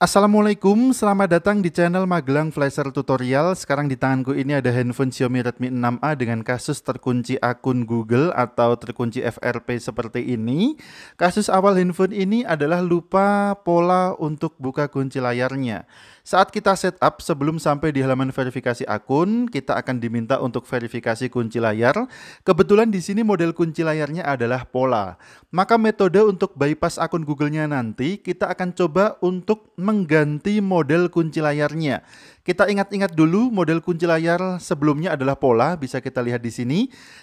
Assalamualaikum, selamat datang di channel Magelang Flasher Tutorial. Sekarang di tanganku ini ada handphone Xiaomi Redmi 6A dengan kasus terkunci akun Google atau terkunci FRP seperti ini. Kasus awal handphone ini adalah lupa pola untuk buka kunci layarnya. Saat kita setup sebelum sampai di halaman verifikasi akun, kita akan diminta untuk verifikasi kunci layar. Kebetulan di sini model kunci layarnya adalah pola. Maka metode untuk bypass akun Google-nya nanti kita akan coba untuk mengganti model kunci layarnya kita ingat-ingat dulu model kunci layar sebelumnya adalah pola, bisa kita lihat di sini.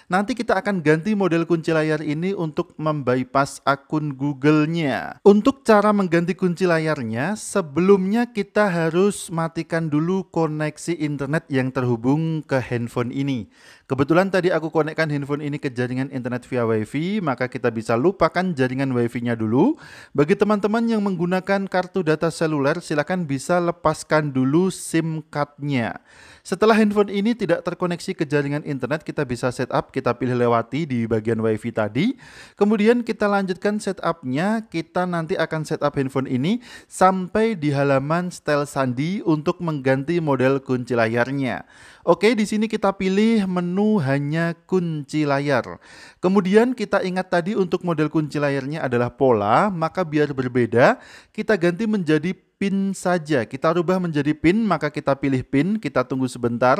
Nanti kita akan ganti model kunci layar ini untuk membypass akun Google-nya. Untuk cara mengganti kunci layarnya, sebelumnya kita harus matikan dulu koneksi internet yang terhubung ke handphone ini. Kebetulan tadi aku konekkan handphone ini ke jaringan internet via WiFi, maka kita bisa lupakan jaringan WiFi-nya dulu. Bagi teman-teman yang menggunakan kartu data seluler, silakan bisa lepaskan dulu SIM SIM card-nya. Setelah handphone ini tidak terkoneksi ke jaringan internet, kita bisa setup, kita pilih lewati di bagian WiFi tadi. Kemudian kita lanjutkan setupnya, kita nanti akan setup handphone ini sampai di halaman style sandi untuk mengganti model kunci layarnya. Oke, di sini kita pilih menu hanya kunci layar. Kemudian kita ingat tadi untuk model kunci layarnya adalah pola, maka biar berbeda, kita ganti menjadi pin saja. Kita rubah menjadi pin, maka kita pilih pin, kita tunggu sebentar.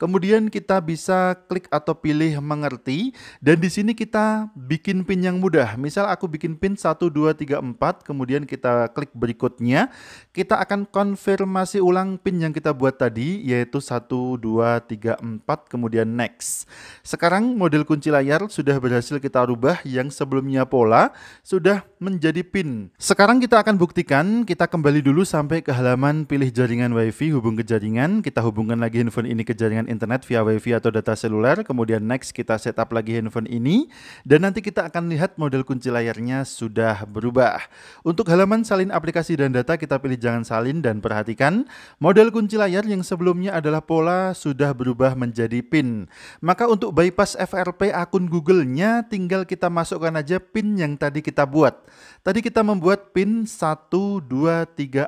Kemudian kita bisa klik atau pilih mengerti. Dan di sini kita bikin pin yang mudah. Misal aku bikin pin 1, 2, 3, 4, kemudian kita klik berikutnya. Kita akan konfirmasi ulang pin yang kita buat tadi, yaitu 1, 2, 3, 4, kemudian next. Sekarang model kunci layar sudah berhasil kita rubah yang sebelumnya pola, sudah menjadi pin. Sekarang kita akan buktikan, kita kembali dulu dulu sampai ke halaman pilih jaringan WiFi, hubung ke jaringan, kita hubungkan lagi handphone ini ke jaringan internet via WiFi atau data seluler, kemudian next kita setup lagi handphone ini, dan nanti kita akan lihat model kunci layarnya sudah berubah. Untuk halaman salin aplikasi dan data, kita pilih jangan salin dan perhatikan, model kunci layar yang sebelumnya adalah pola sudah berubah menjadi PIN. Maka untuk bypass FRP akun Google-nya, tinggal kita masukkan aja PIN yang tadi kita buat. Tadi kita membuat PIN 1, 2, 3,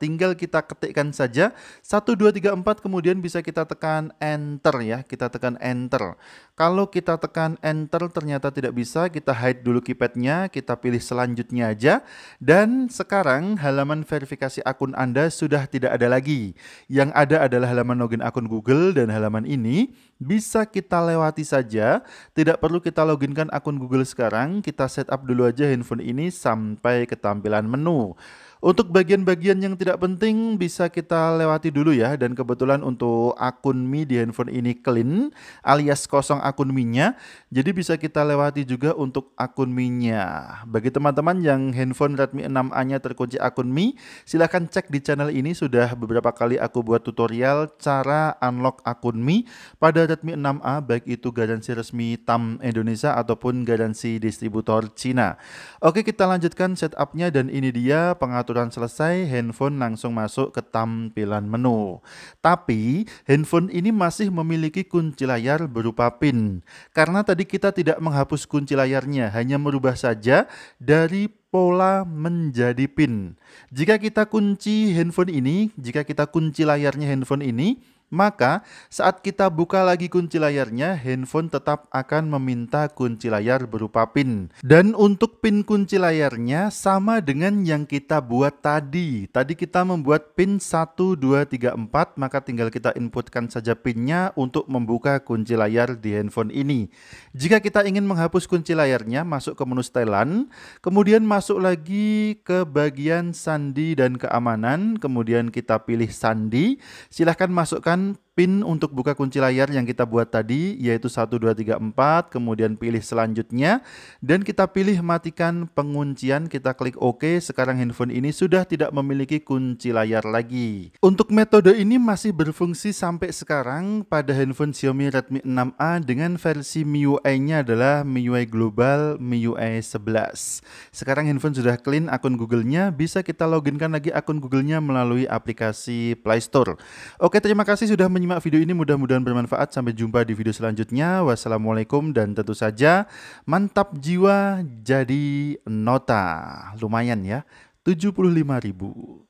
Tinggal kita ketikkan saja 1234 kemudian bisa kita tekan enter ya. Kita tekan enter. Kalau kita tekan enter ternyata tidak bisa, kita hide dulu keypadnya, kita pilih selanjutnya aja. Dan sekarang halaman verifikasi akun Anda sudah tidak ada lagi. Yang ada adalah halaman login akun Google dan halaman ini bisa kita lewati saja. Tidak perlu kita loginkan akun Google sekarang, kita setup dulu aja handphone ini sampai ke tampilan menu. Untuk bagian-bagian yang tidak penting bisa kita lewati dulu ya dan kebetulan untuk akun Mi di handphone ini clean alias kosong akun Mi-nya. Jadi bisa kita lewati juga untuk akun Mi-nya. Bagi teman-teman yang handphone Redmi 6A-nya terkunci akun Mi, silahkan cek di channel ini sudah beberapa kali aku buat tutorial cara unlock akun Mi pada Redmi 6A baik itu garansi resmi TAM Indonesia ataupun garansi distributor Cina. Oke, kita lanjutkan setupnya dan ini dia pengaturan pengaturan selesai, handphone langsung masuk ke tampilan menu. Tapi, handphone ini masih memiliki kunci layar berupa PIN. Karena tadi kita tidak menghapus kunci layarnya, hanya merubah saja dari pola menjadi PIN. Jika kita kunci handphone ini, jika kita kunci layarnya handphone ini, maka saat kita buka lagi kunci layarnya, handphone tetap akan meminta kunci layar berupa PIN. Dan untuk PIN kunci layarnya sama dengan yang kita buat tadi. Tadi kita membuat PIN 1234, maka tinggal kita inputkan saja PIN-nya untuk membuka kunci layar di handphone ini. Jika kita ingin menghapus kunci layarnya, masuk ke menu setelan, kemudian masuk lagi ke bagian sandi dan keamanan, kemudian kita pilih sandi, silahkan masukkan one pin untuk buka kunci layar yang kita buat tadi yaitu 1 2 3 4 kemudian pilih selanjutnya dan kita pilih matikan penguncian kita klik OK sekarang handphone ini sudah tidak memiliki kunci layar lagi untuk metode ini masih berfungsi sampai sekarang pada handphone Xiaomi Redmi 6A dengan versi MIUI nya adalah MIUI Global MIUI 11 sekarang handphone sudah clean akun Google-nya bisa kita loginkan lagi akun Google-nya melalui aplikasi Play Store oke terima kasih sudah menyimak menyimak video ini mudah-mudahan bermanfaat. Sampai jumpa di video selanjutnya. Wassalamualaikum dan tentu saja mantap jiwa jadi nota. Lumayan ya, 75 ribu.